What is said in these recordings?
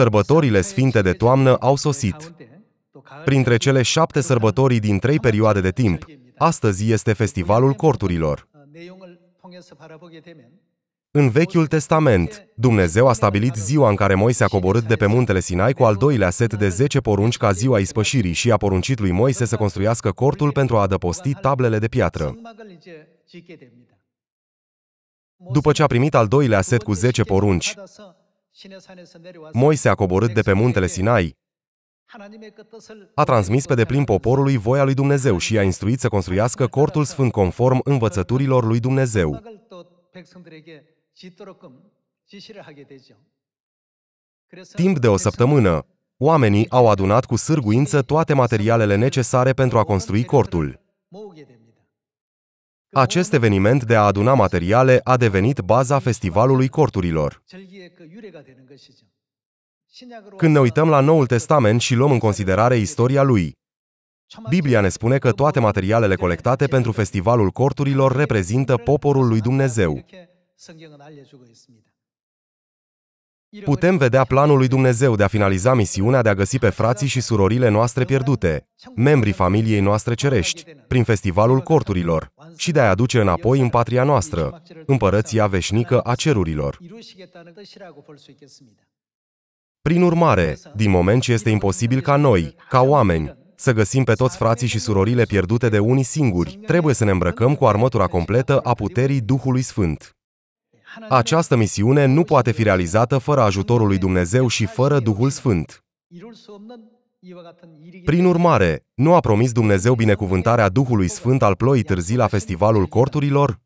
Sărbătorile sfinte de toamnă au sosit. Printre cele șapte sărbătorii din trei perioade de timp, astăzi este Festivalul Corturilor. În Vechiul Testament, Dumnezeu a stabilit ziua în care Moise a coborât de pe muntele Sinai cu al doilea set de 10 porunci ca ziua ispășirii și a poruncit lui Moise să construiască cortul pentru a adăposti tablele de piatră. După ce a primit al doilea set cu 10 porunci, Moise a coborât de pe muntele Sinai, a transmis pe deplin poporului voia lui Dumnezeu și i-a instruit să construiască cortul sfânt conform învățăturilor lui Dumnezeu. Timp de o săptămână, oamenii au adunat cu sârguință toate materialele necesare pentru a construi cortul. Acest eveniment de a aduna materiale a devenit baza festivalului corturilor. Când ne uităm la Noul Testament și luăm în considerare istoria lui, Biblia ne spune că toate materialele colectate pentru festivalul corturilor reprezintă poporul lui Dumnezeu. Putem vedea planul lui Dumnezeu de a finaliza misiunea de a găsi pe frații și surorile noastre pierdute, membrii familiei noastre cerești, prin festivalul corturilor, și de a-i aduce înapoi în patria noastră, împărăția veșnică a cerurilor. Prin urmare, din moment ce este imposibil ca noi, ca oameni, să găsim pe toți frații și surorile pierdute de unii singuri, trebuie să ne îmbrăcăm cu armătura completă a puterii Duhului Sfânt. Această misiune nu poate fi realizată fără ajutorul lui Dumnezeu și fără Duhul Sfânt. Prin urmare, nu a promis Dumnezeu binecuvântarea Duhului Sfânt al ploii târzii la festivalul corturilor?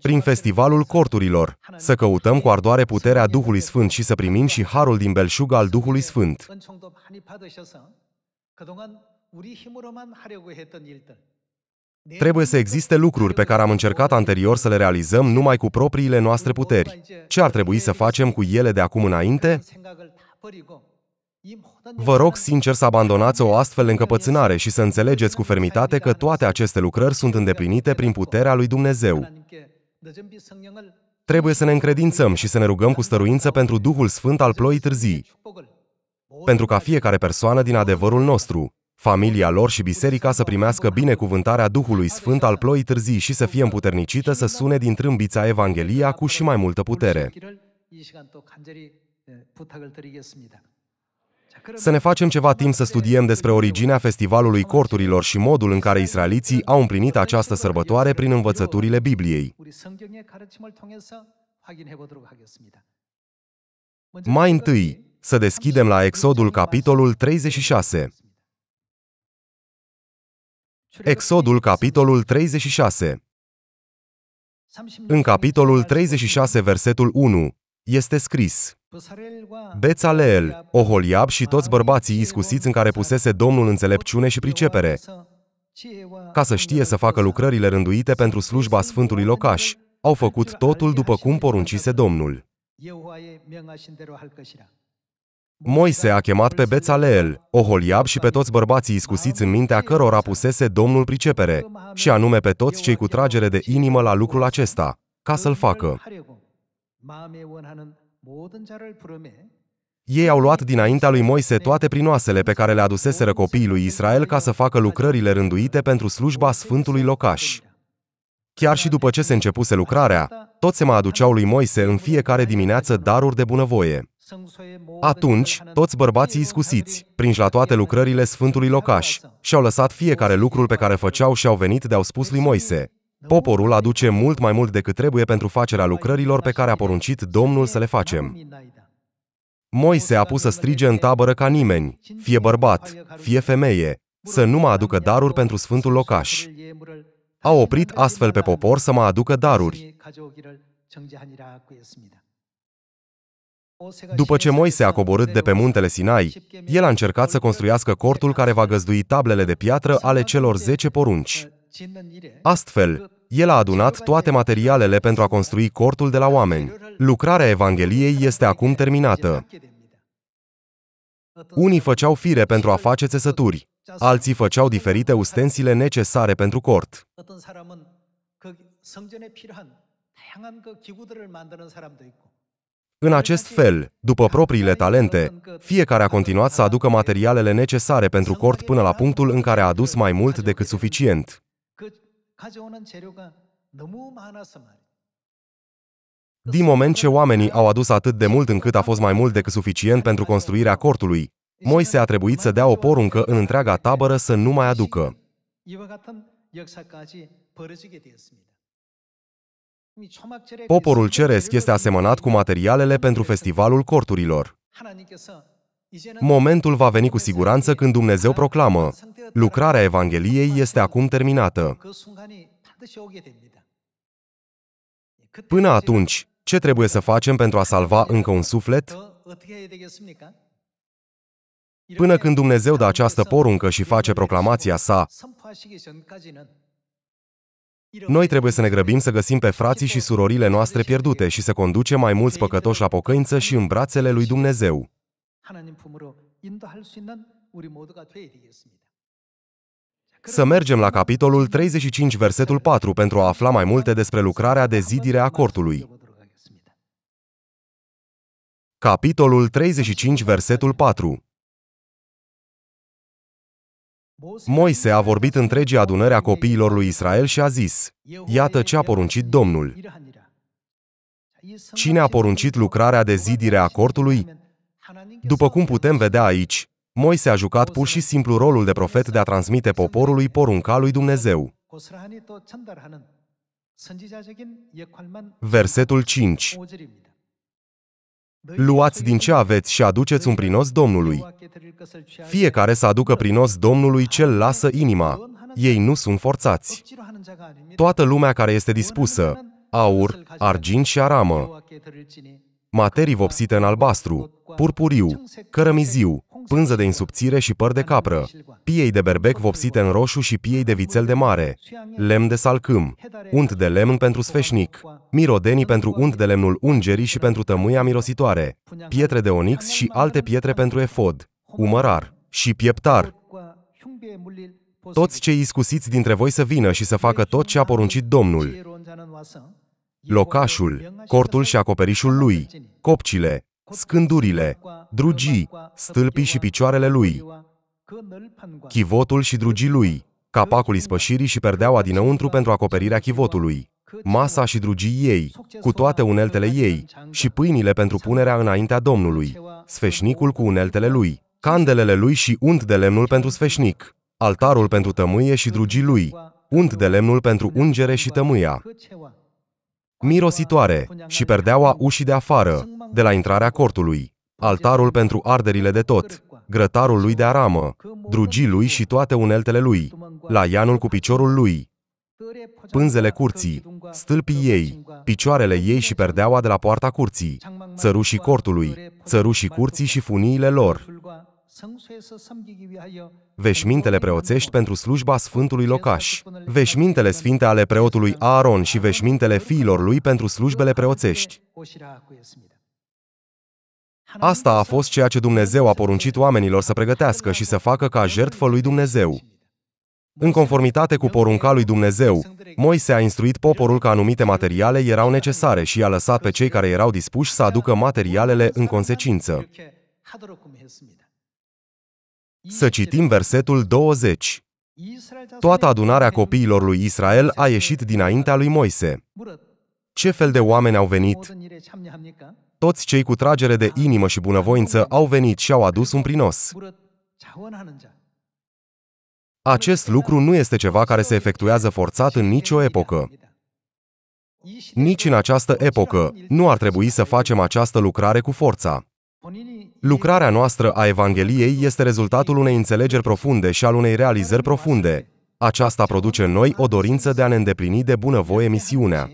Prin festivalul corturilor, să căutăm cu ardoare puterea Duhului Sfânt și să primim și harul din belșug al Duhului Sfânt. Trebuie să existe lucruri pe care am încercat anterior să le realizăm numai cu propriile noastre puteri. Ce ar trebui să facem cu ele de acum înainte? Vă rog sincer să abandonați o astfel de încăpățânare și să înțelegeți cu fermitate că toate aceste lucrări sunt îndeplinite prin puterea lui Dumnezeu. Trebuie să ne încredințăm și să ne rugăm cu stăruință pentru Duhul Sfânt al ploii târzii, pentru ca fiecare persoană din adevărul nostru, Familia lor și biserica să primească binecuvântarea Duhului Sfânt al ploii târzii și să fie împuternicită să sune din trâmbița Evanghelia cu și mai multă putere. Să ne facem ceva timp să studiem despre originea festivalului corturilor și modul în care israeliții au împlinit această sărbătoare prin învățăturile Bibliei. Mai întâi, să deschidem la Exodul capitolul 36. Exodul, capitolul 36. În capitolul 36, versetul 1, este scris Bețaleel, Oholiab și toți bărbații iscusiți în care pusese Domnul înțelepciune și pricepere, ca să știe să facă lucrările rânduite pentru slujba Sfântului Locaș, au făcut totul după cum poruncise Domnul. Moise a chemat pe Bețaleel, Oholiab și pe toți bărbații iscusiți în mintea cărora pusese Domnul pricepere, și anume pe toți cei cu tragere de inimă la lucrul acesta, ca să-l facă. Ei au luat dinaintea lui Moise toate prinoasele pe care le aduseseră copiii lui Israel ca să facă lucrările rânduite pentru slujba Sfântului Locaș. Chiar și după ce se începuse lucrarea, toți se mai aduceau lui Moise în fiecare dimineață daruri de bunăvoie. Atunci, toți bărbații iscusiți, prinși la toate lucrările Sfântului Locaș, și-au lăsat fiecare lucrul pe care făceau și au venit de-au spus lui Moise, Poporul aduce mult mai mult decât trebuie pentru facerea lucrărilor pe care a poruncit Domnul să le facem. Moise a pus să strige în tabără ca nimeni, fie bărbat, fie femeie, să nu mă aducă daruri pentru Sfântul Locaș. A oprit astfel pe popor să mă aducă daruri. După ce Moise a coborât de pe muntele Sinai, el a încercat să construiască cortul care va găzdui tablele de piatră ale celor zece porunci. Astfel, el a adunat toate materialele pentru a construi cortul de la oameni. Lucrarea Evangheliei este acum terminată. Unii făceau fire pentru a face țesături, alții făceau diferite ustensile necesare pentru cort. 다양한 그 기구들을 만드는 사람도 있고 în acest fel, după propriile talente, fiecare a continuat să aducă materialele necesare pentru cort până la punctul în care a adus mai mult decât suficient. Din moment ce oamenii au adus atât de mult încât a fost mai mult decât suficient pentru construirea cortului, Moise a trebuit să dea o poruncă în întreaga tabără să nu mai aducă. Poporul ceresc este asemănat cu materialele pentru festivalul corturilor. Momentul va veni cu siguranță când Dumnezeu proclamă, lucrarea Evangheliei este acum terminată. Până atunci, ce trebuie să facem pentru a salva încă un suflet? Până când Dumnezeu dă această poruncă și face proclamația sa, noi trebuie să ne grăbim să găsim pe frații și surorile noastre pierdute și să conducem mai mulți păcătoși la pocăință și în brațele lui Dumnezeu. Să mergem la capitolul 35, versetul 4, pentru a afla mai multe despre lucrarea de zidire a cortului. Capitolul 35, versetul 4 Moise a vorbit întregii adunări a copiilor lui Israel și a zis, Iată ce a poruncit Domnul. Cine a poruncit lucrarea de zidire a cortului? După cum putem vedea aici, Moise a jucat pur și simplu rolul de profet de a transmite poporului porunca lui Dumnezeu. Versetul 5 Luați din ce aveți și aduceți un prinos Domnului. Fiecare să aducă prinos Domnului cel lasă inima. Ei nu sunt forțați. Toată lumea care este dispusă, aur, argint și aramă materii vopsite în albastru, purpuriu, cărămiziu, pânză de insubțire și păr de capră, piei de berbec vopsite în roșu și piei de vițel de mare, lemn de salcâm, unt de lemn pentru sfeșnic, mirodenii pentru unt de lemnul ungerii și pentru tămâia mirositoare, pietre de onix și alte pietre pentru efod, umărar și pieptar. Toți cei iscusiți dintre voi să vină și să facă tot ce a poruncit Domnul locașul, cortul și acoperișul lui, copcile, scândurile, drugii, stâlpii și picioarele lui, chivotul și drugii lui, capacul ispășirii și perdeaua dinăuntru pentru acoperirea chivotului, masa și drugii ei, cu toate uneltele ei, și pâinile pentru punerea înaintea Domnului, sfeșnicul cu uneltele lui, candelele lui și unt de lemnul pentru sfeșnic, altarul pentru tămâie și drugii lui, unt de lemnul pentru ungere și tămâia mirositoare, și perdeaua ușii de afară, de la intrarea cortului, altarul pentru arderile de tot, grătarul lui de aramă, drugii lui și toate uneltele lui, la ianul cu piciorul lui, pânzele curții, stâlpii ei, picioarele ei și perdeaua de la poarta curții, țărușii cortului, țărușii curții și funiile lor, Veșmintele preoțești pentru slujba Sfântului Locaș, veșmintele sfinte ale preotului Aaron și veșmintele fiilor lui pentru slujbele preoțești. Asta a fost ceea ce Dumnezeu a poruncit oamenilor să pregătească și să facă ca jertfă lui Dumnezeu. În conformitate cu porunca lui Dumnezeu, Moise a instruit poporul că anumite materiale erau necesare și a lăsat pe cei care erau dispuși să aducă materialele în consecință. Să citim versetul 20. Toată adunarea copiilor lui Israel a ieșit dinaintea lui Moise. Ce fel de oameni au venit? Toți cei cu tragere de inimă și bunăvoință au venit și au adus un prinos. Acest lucru nu este ceva care se efectuează forțat în nicio epocă. Nici în această epocă nu ar trebui să facem această lucrare cu forța. Lucrarea noastră a Evangheliei este rezultatul unei înțelegeri profunde și al unei realizări profunde. Aceasta produce în noi o dorință de a ne îndeplini de bunăvoie misiunea.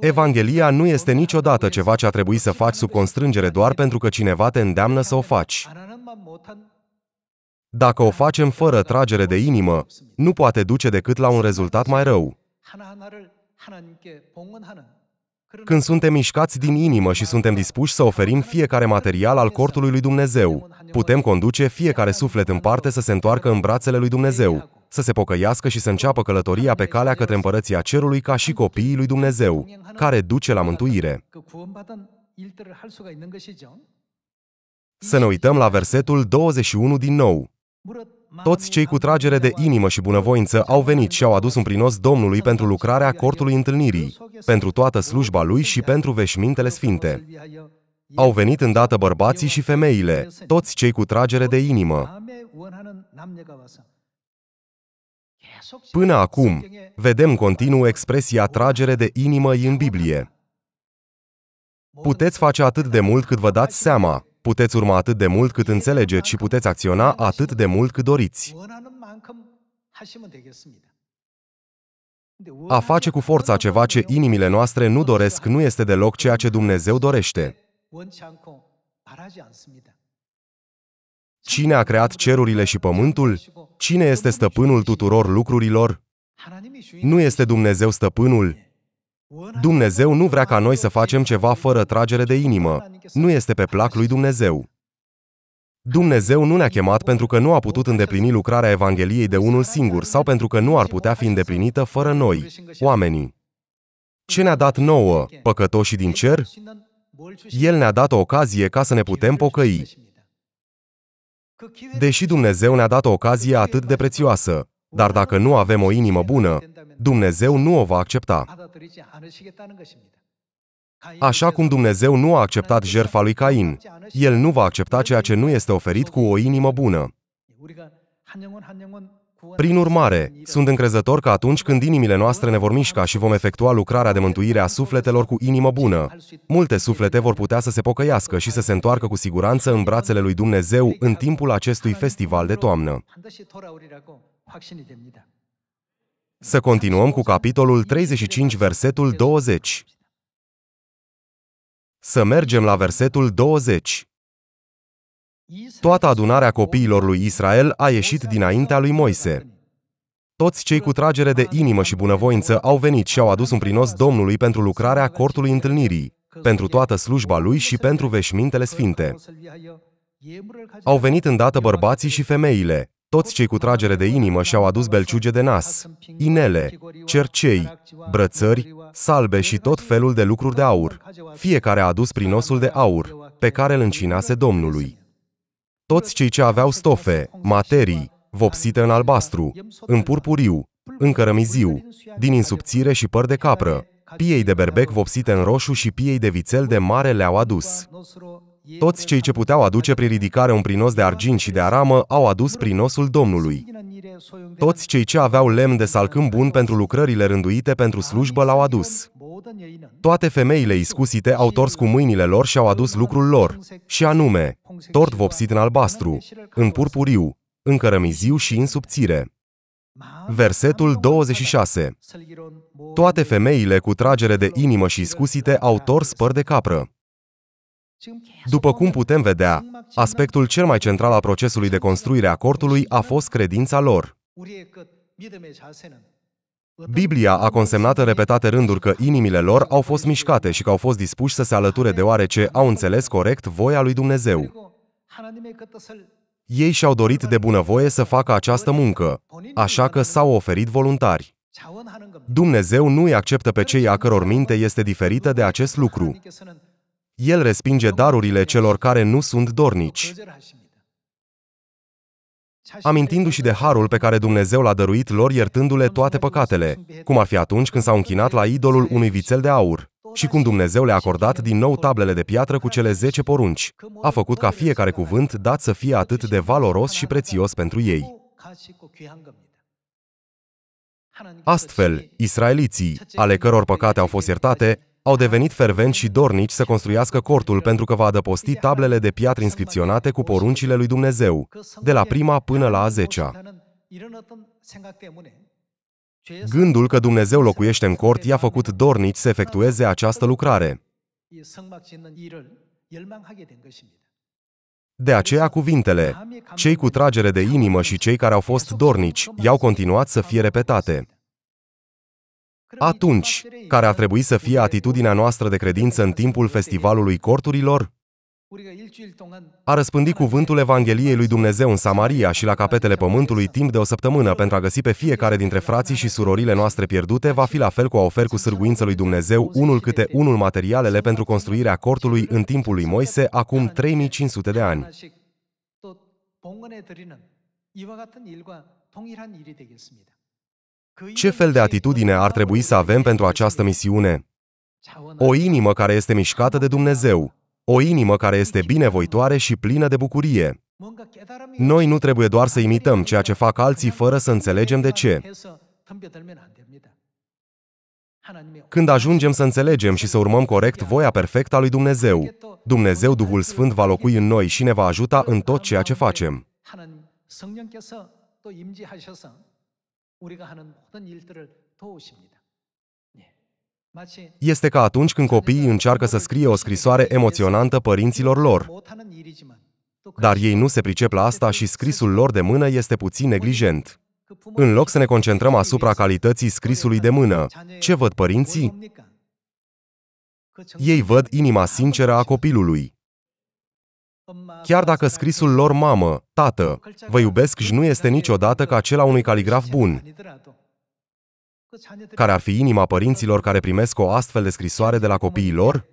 Evanghelia nu este niciodată ceva ce a trebuit să faci sub constrângere doar pentru că cineva te îndeamnă să o faci. Dacă o facem fără tragere de inimă, nu poate duce decât la un rezultat mai rău. Când suntem mișcați din inimă și suntem dispuși să oferim fiecare material al cortului lui Dumnezeu, putem conduce fiecare suflet în parte să se întoarcă în brațele lui Dumnezeu, să se pocăiască și să înceapă călătoria pe calea către împărăția cerului ca și copiii lui Dumnezeu, care duce la mântuire. Să ne uităm la versetul 21 din nou. Toți cei cu tragere de inimă și bunăvoință au venit și au adus un prinos Domnului pentru lucrarea cortului întâlnirii, pentru toată slujba lui și pentru veșmintele sfinte. Au venit îndată bărbații și femeile, toți cei cu tragere de inimă. Până acum, vedem continuu expresia tragere de inimă în Biblie. Puteți face atât de mult cât vă dați seama, Puteți urma atât de mult cât înțelegeți și puteți acționa atât de mult cât doriți. A face cu forța ceva ce inimile noastre nu doresc nu este deloc ceea ce Dumnezeu dorește. Cine a creat cerurile și pământul? Cine este stăpânul tuturor lucrurilor? Nu este Dumnezeu stăpânul, Dumnezeu nu vrea ca noi să facem ceva fără tragere de inimă. Nu este pe plac lui Dumnezeu. Dumnezeu nu ne-a chemat pentru că nu a putut îndeplini lucrarea Evangheliei de unul singur sau pentru că nu ar putea fi îndeplinită fără noi, oamenii. Ce ne-a dat nouă, păcătoșii din cer? El ne-a dat o ocazie ca să ne putem pocăi. Deși Dumnezeu ne-a dat o ocazie atât de prețioasă, dar dacă nu avem o inimă bună, Dumnezeu nu o va accepta. Așa cum Dumnezeu nu a acceptat jertfa lui Cain, El nu va accepta ceea ce nu este oferit cu o inimă bună. Prin urmare, sunt încrezător că atunci când inimile noastre ne vor mișca și vom efectua lucrarea de mântuire a sufletelor cu inimă bună, multe suflete vor putea să se pocăiască și să se întoarcă cu siguranță în brațele lui Dumnezeu în timpul acestui festival de toamnă. Să continuăm cu capitolul 35, versetul 20. Să mergem la versetul 20. Toată adunarea copiilor lui Israel a ieșit dinaintea lui Moise. Toți cei cu tragere de inimă și bunăvoință au venit și au adus un prinos Domnului pentru lucrarea cortului întâlnirii, pentru toată slujba lui și pentru veșmintele sfinte. Au venit îndată bărbații și femeile, toți cei cu tragere de inimă și-au adus belciuge de nas, inele, cercei, brățări, salbe și tot felul de lucruri de aur. Fiecare a adus prin osul de aur, pe care îl încinase Domnului. Toți cei ce aveau stofe, materii, vopsite în albastru, în purpuriu, în cărămiziu, din insubțire și păr de capră, piei de berbec vopsite în roșu și piei de vițel de mare le-au adus. Toți cei ce puteau aduce prin ridicare un prinos de argint și de aramă au adus prinosul Domnului. Toți cei ce aveau lemn de salcâm bun pentru lucrările rânduite pentru slujbă l-au adus. Toate femeile iscusite au tors cu mâinile lor și au adus lucrul lor, și anume, tort vopsit în albastru, în purpuriu, în cărămiziu și în subțire. Versetul 26 Toate femeile cu tragere de inimă și iscusite au tors păr de capră. După cum putem vedea, aspectul cel mai central al procesului de construire a cortului a fost credința lor. Biblia a consemnat în repetate rânduri că inimile lor au fost mișcate și că au fost dispuși să se alăture deoarece au înțeles corect voia lui Dumnezeu. Ei și-au dorit de bunăvoie să facă această muncă, așa că s-au oferit voluntari. Dumnezeu nu îi acceptă pe cei a căror minte este diferită de acest lucru. El respinge darurile celor care nu sunt dornici. Amintindu-și de harul pe care Dumnezeu l-a dăruit lor iertându-le toate păcatele, cum ar fi atunci când s-au închinat la idolul unui vițel de aur, și cum Dumnezeu le-a acordat din nou tablele de piatră cu cele zece porunci, a făcut ca fiecare cuvânt dat să fie atât de valoros și prețios pentru ei. Astfel, israeliții, ale căror păcate au fost iertate, au devenit fervenți și dornici să construiască cortul pentru că va adăposti tablele de piatră inscripționate cu poruncile lui Dumnezeu, de la prima până la a zecea. Gândul că Dumnezeu locuiește în cort i-a făcut dornici să efectueze această lucrare. De aceea cuvintele, cei cu tragere de inimă și cei care au fost dornici, i-au continuat să fie repetate. Atunci, care ar trebui să fie atitudinea noastră de credință în timpul festivalului corturilor? A răspândit cuvântul Evangheliei lui Dumnezeu în Samaria și la capetele pământului timp de o săptămână pentru a găsi pe fiecare dintre frații și surorile noastre pierdute va fi la fel cu a oferi cu sârguință lui Dumnezeu unul câte unul materialele pentru construirea cortului în timpul lui Moise acum 3500 de ani. Ce fel de atitudine ar trebui să avem pentru această misiune? O inimă care este mișcată de Dumnezeu, o inimă care este binevoitoare și plină de bucurie. Noi nu trebuie doar să imităm ceea ce fac alții fără să înțelegem de ce. Când ajungem să înțelegem și să urmăm corect voia perfectă a lui Dumnezeu, Dumnezeu Duhul Sfânt va locui în noi și ne va ajuta în tot ceea ce facem. 우리가 하는 모든 일들을 도우십니다. Este ca atunci când copiii încearcă să scrie o scrisoare emoționantă părinților lor. Dar ei nu se pricep la asta și scrisul lor de mână este puțin neglijent. În loc să ne concentrăm asupra calității scrisului de mână, ce văd părinții? Ei văd inima sinceră a copilului. Chiar dacă scrisul lor mamă, tată, vă iubesc și nu este niciodată ca acela unui caligraf bun, care ar fi inima părinților care primesc o astfel de scrisoare de la copiii lor?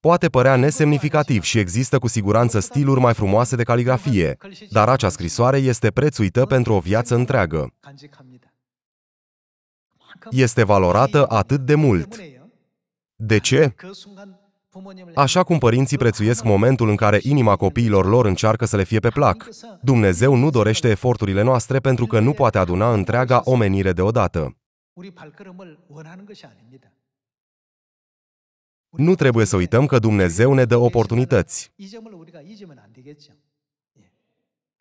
Poate părea nesemnificativ și există cu siguranță stiluri mai frumoase de caligrafie, dar acea scrisoare este prețuită pentru o viață întreagă. Este valorată atât de mult. De ce? Așa cum părinții prețuiesc momentul în care inima copiilor lor încearcă să le fie pe plac, Dumnezeu nu dorește eforturile noastre pentru că nu poate aduna întreaga omenire deodată. Nu trebuie să uităm că Dumnezeu ne dă oportunități.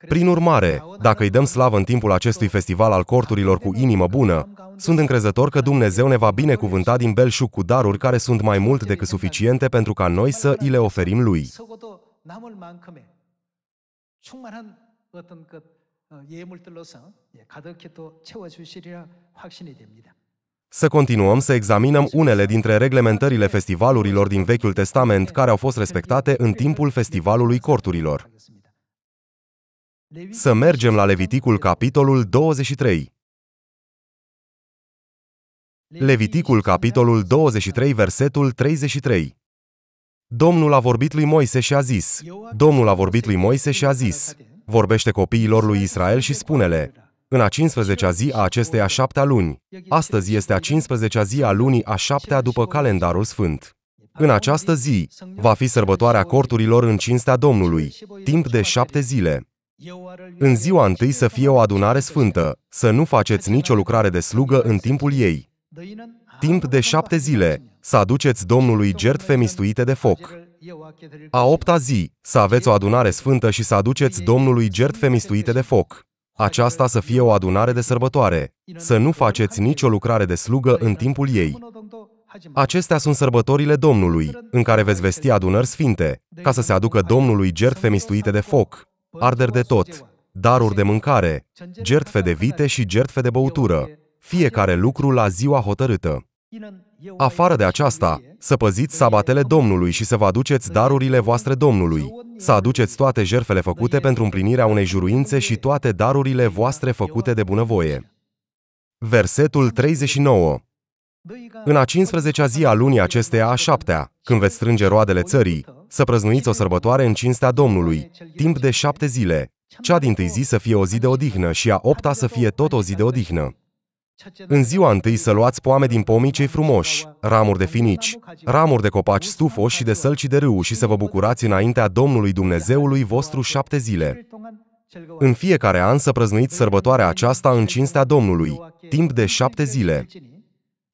Prin urmare, dacă îi dăm slavă în timpul acestui festival al corturilor cu inimă bună, sunt încrezător că Dumnezeu ne va binecuvânta din belșug cu daruri care sunt mai mult decât suficiente pentru ca noi să îi le oferim Lui. Uh, uh, să continuăm să examinăm unele dintre reglementările festivalurilor din Vechiul Testament care au fost respectate în timpul festivalului corturilor. Să mergem la Leviticul capitolul 23. Leviticul capitolul 23, versetul 33. Domnul a vorbit lui Moise și a zis, Domnul a vorbit lui Moise și a zis, vorbește copiilor lui Israel și spune-le, în a 15-a zi a acestei a șaptea luni, astăzi este a 15-a zi a lunii a șaptea după calendarul sfânt. În această zi va fi sărbătoarea corturilor în cinstea Domnului, timp de șapte zile. În ziua întâi să fie o adunare sfântă, să nu faceți nicio lucrare de slugă în timpul ei. Timp de șapte zile, să aduceți Domnului jertfe mistuite de foc. A opta zi, să aveți o adunare sfântă și să aduceți Domnului jertfe mistuite de foc. Aceasta să fie o adunare de sărbătoare, să nu faceți nicio lucrare de slugă în timpul ei. Acestea sunt sărbătorile Domnului, în care veți vesti adunări sfinte, ca să se aducă Domnului jertfe mistuite de foc, arderi de tot, daruri de mâncare, jertfe de vite și jertfe de băutură, fiecare lucru la ziua hotărâtă. Afară de aceasta, să păziți sabatele Domnului și să vă aduceți darurile voastre Domnului, să aduceți toate jertfele făcute pentru împlinirea unei juruințe și toate darurile voastre făcute de bunăvoie. Versetul 39 în a 15-a zi a lunii acesteia a șaptea, când veți strânge roadele țării, să prăznuiți o sărbătoare în cinstea Domnului, timp de șapte zile, cea din tâi zi să fie o zi de odihnă și a opta să fie tot o zi de odihnă. În ziua întâi să luați poame din pomii cei frumoși, ramuri de finici, ramuri de copaci stufoși și de sălci de râu și să vă bucurați înaintea Domnului Dumnezeului vostru șapte zile. În fiecare an să prăznuiți sărbătoarea aceasta în cinstea Domnului, timp de șapte zile.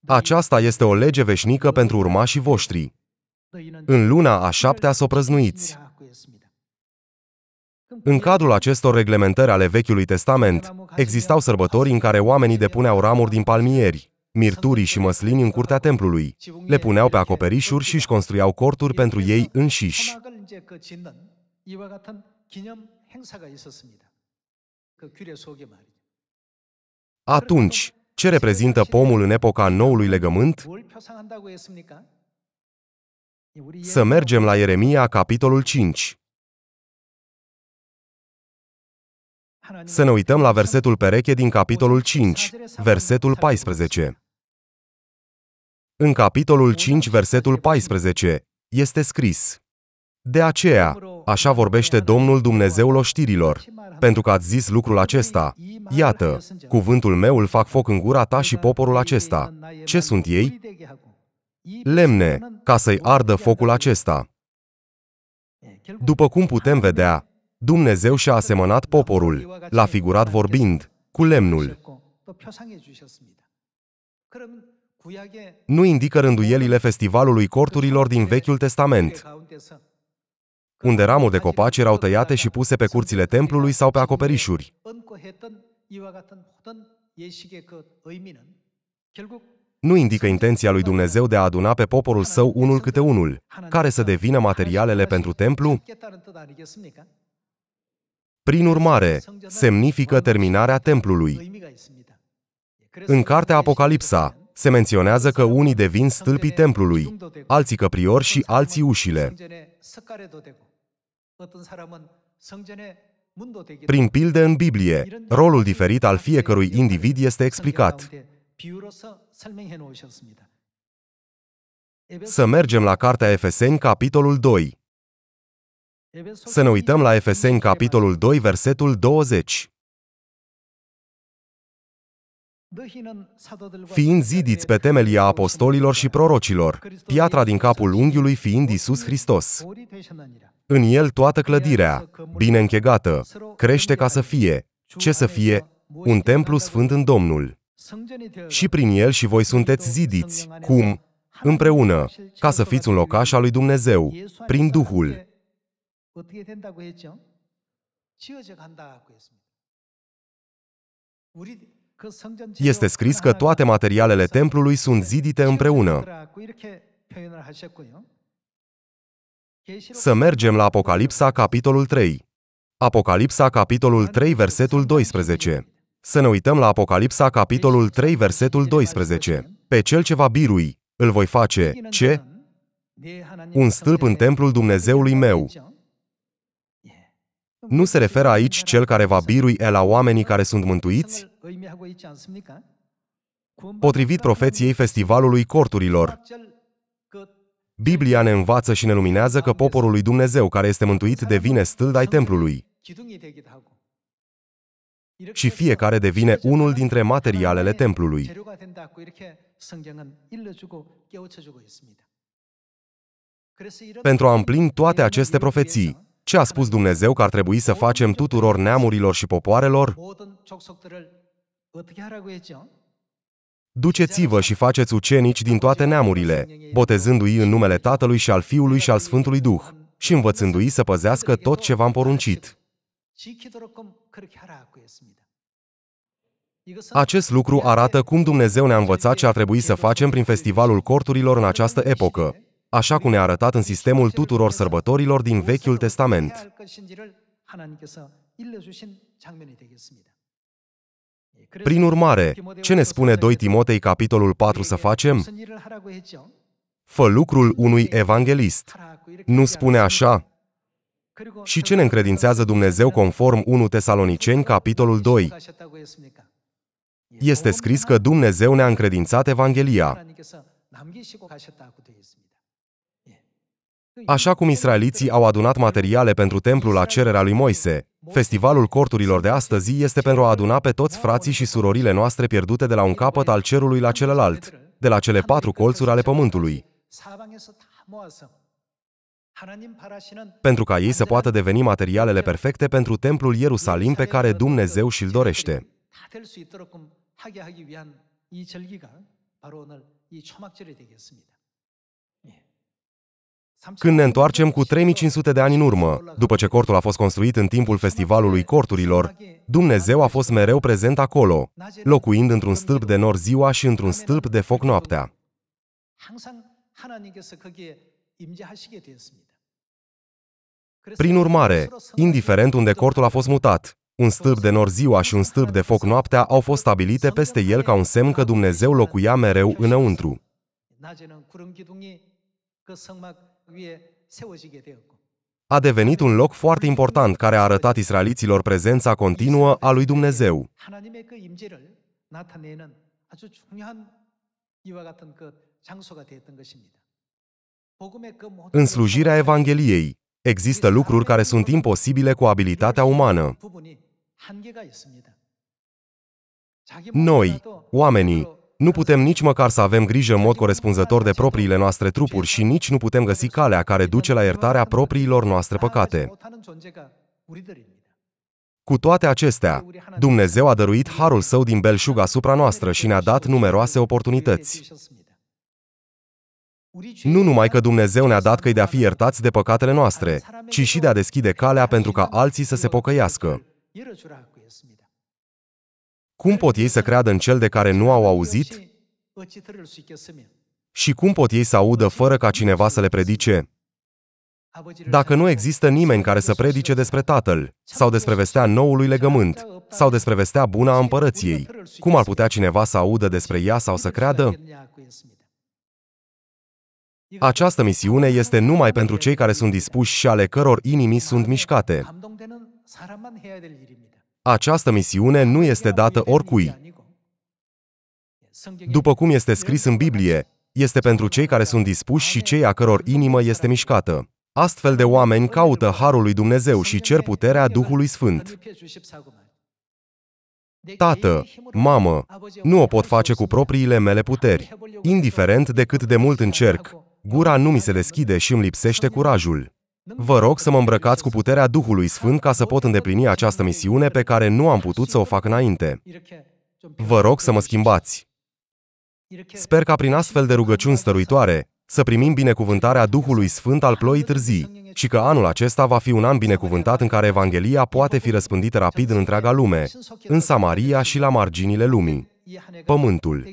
Aceasta este o lege veșnică pentru urmașii voștri. În luna a șaptea să o prăznuiți. În cadrul acestor reglementări ale Vechiului Testament, existau sărbători în care oamenii depuneau ramuri din palmieri, mirturii și măslini în curtea templului, le puneau pe acoperișuri și își construiau corturi pentru ei înșiși. Atunci, ce reprezintă pomul în epoca noului legământ? Să mergem la Ieremia, capitolul 5. Să ne uităm la versetul pereche din capitolul 5, versetul 14. În capitolul 5, versetul 14, este scris: De aceea, Așa vorbește Domnul Dumnezeul oștirilor. Pentru că ați zis lucrul acesta, iată, cuvântul meu îl fac foc în gura ta și poporul acesta. Ce sunt ei? Lemne, ca să-i ardă focul acesta. După cum putem vedea, Dumnezeu și-a asemănat poporul, l-a figurat vorbind, cu lemnul. Nu indică rânduielile festivalului corturilor din Vechiul Testament unde ramuri de copaci erau tăiate și puse pe curțile templului sau pe acoperișuri. Nu indică intenția lui Dumnezeu de a aduna pe poporul său unul câte unul, care să devină materialele pentru templu? Prin urmare, semnifică terminarea templului. În cartea Apocalipsa, se menționează că unii devin stâlpii templului, alții căpriori și alții ușile. Prin pilde în Biblie, rolul diferit al fiecărui individ este explicat. Să mergem la Cartea Efeseni, capitolul 2. Să ne uităm la Efeseni, capitolul 2, versetul 20 fiind zidiți pe temelia apostolilor și prorocilor, piatra din capul unghiului fiind Isus Hristos. În el toată clădirea, bine închegată, crește ca să fie, ce să fie, un templu sfânt în Domnul. Și prin el și voi sunteți zidiți, cum? Împreună, ca să fiți un locaș al lui Dumnezeu, prin Duhul. Este scris că toate materialele templului sunt zidite împreună. Să mergem la Apocalipsa, capitolul 3. Apocalipsa, capitolul 3, versetul 12. Să ne uităm la Apocalipsa, capitolul 3, deci, versetul 12. Pe cel ce va birui, îl voi face, ce? Un stâlp în templul Dumnezeului meu, nu se referă aici cel care va birui la oamenii care sunt mântuiți? Potrivit profeției festivalului corturilor, Biblia ne învață și ne luminează că poporul lui Dumnezeu care este mântuit devine stâlp ai templului. Și fiecare devine unul dintre materialele templului. Pentru a împlini toate aceste profeții, ce a spus Dumnezeu că ar trebui să facem tuturor neamurilor și popoarelor? Duceți-vă și faceți ucenici din toate neamurile, botezându-i în numele Tatălui și al Fiului și al Sfântului Duh, și învățându-i să păzească tot ce v-am poruncit. Acest lucru arată cum Dumnezeu ne-a învățat ce ar trebui să facem prin festivalul corturilor în această epocă, așa cum ne-a arătat în sistemul tuturor sărbătorilor din Vechiul Testament. Prin urmare, ce ne spune 2 Timotei capitolul 4 să facem? Fă lucrul unui evanghelist. Nu spune așa? Și ce ne încredințează Dumnezeu conform 1 Tesaloniceni capitolul 2? Este scris că Dumnezeu ne-a încredințat Evanghelia. Așa cum israeliții au adunat materiale pentru templu la cererea lui Moise, festivalul corturilor de astăzi este pentru a aduna pe toți frații și surorile noastre pierdute de la un capăt al cerului la celălalt, de la cele patru colțuri ale pământului. Pentru ca ei să poată deveni materialele perfecte pentru templul Ierusalim pe care Dumnezeu și-l dorește. Când ne întoarcem cu 3500 de ani în urmă, după ce cortul a fost construit în timpul festivalului corturilor, Dumnezeu a fost mereu prezent acolo, locuind într-un stâlp de nor ziua și într-un stâlp de foc noaptea. Prin urmare, indiferent unde cortul a fost mutat, un stâlp de nor ziua și un stâlp de foc noaptea au fost stabilite peste el ca un semn că Dumnezeu locuia mereu înăuntru. A devenit un loc foarte important care a arătat israeliților prezența continuă a lui Dumnezeu. În slujirea Evangheliei există lucruri care sunt imposibile cu abilitatea umană. Noi, oamenii, nu putem nici măcar să avem grijă în mod corespunzător de propriile noastre trupuri și nici nu putem găsi calea care duce la iertarea propriilor noastre păcate. Cu toate acestea, Dumnezeu a dăruit harul său din belșug asupra noastră și ne-a dat numeroase oportunități. Nu numai că Dumnezeu ne-a dat căi de a fi iertați de păcatele noastre, ci și de a deschide calea pentru ca alții să se pocăiască. Cum pot ei să creadă în cel de care nu au auzit? Și cum pot ei să audă fără ca cineva să le predice? Dacă nu există nimeni care să predice despre Tatăl, sau despre vestea noului legământ, sau despre vestea bună a împărăției, cum ar putea cineva să audă despre ea sau să creadă? Această misiune este numai pentru cei care sunt dispuși și ale căror inimii sunt mișcate. Această misiune nu este dată oricui. După cum este scris în Biblie, este pentru cei care sunt dispuși și cei a căror inimă este mișcată. Astfel de oameni caută harul lui Dumnezeu și cer puterea Duhului Sfânt. Tată, mamă, nu o pot face cu propriile mele puteri. Indiferent de cât de mult încerc, gura nu mi se deschide și îmi lipsește curajul. Vă rog să mă îmbrăcați cu puterea Duhului Sfânt ca să pot îndeplini această misiune pe care nu am putut să o fac înainte. Vă rog să mă schimbați. Sper ca prin astfel de rugăciuni stăruitoare să primim binecuvântarea Duhului Sfânt al ploii târzii și că anul acesta va fi un an binecuvântat în care Evanghelia poate fi răspândită rapid în întreaga lume, în Samaria și la marginile lumii. Pământul.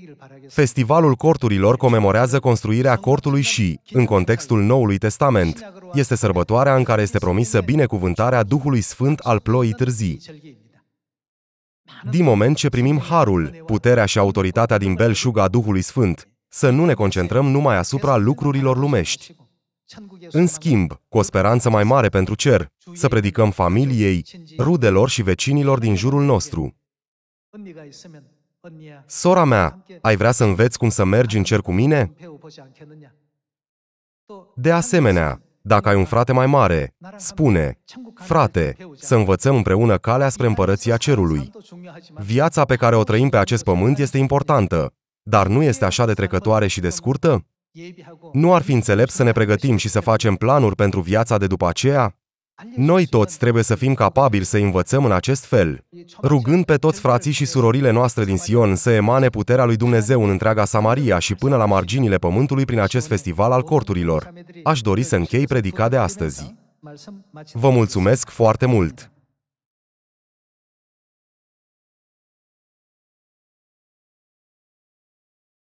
Festivalul corturilor comemorează construirea cortului și, în contextul Noului Testament, este sărbătoarea în care este promisă binecuvântarea Duhului Sfânt al ploii târzii. Din moment ce primim harul, puterea și autoritatea din belșuga Duhului Sfânt, să nu ne concentrăm numai asupra lucrurilor lumești. În schimb, cu o speranță mai mare pentru cer, să predicăm familiei, rudelor și vecinilor din jurul nostru. Sora mea, ai vrea să înveți cum să mergi în cer cu mine? De asemenea, dacă ai un frate mai mare, spune, frate, să învățăm împreună calea spre împărăția cerului. Viața pe care o trăim pe acest pământ este importantă, dar nu este așa de trecătoare și de scurtă? Nu ar fi înțelept să ne pregătim și să facem planuri pentru viața de după aceea? Noi toți trebuie să fim capabili să învățăm în acest fel, rugând pe toți frații și surorile noastre din Sion să emane puterea lui Dumnezeu în întreaga Samaria și până la marginile pământului prin acest festival al corturilor. Aș dori să închei predica de astăzi. Vă mulțumesc foarte mult!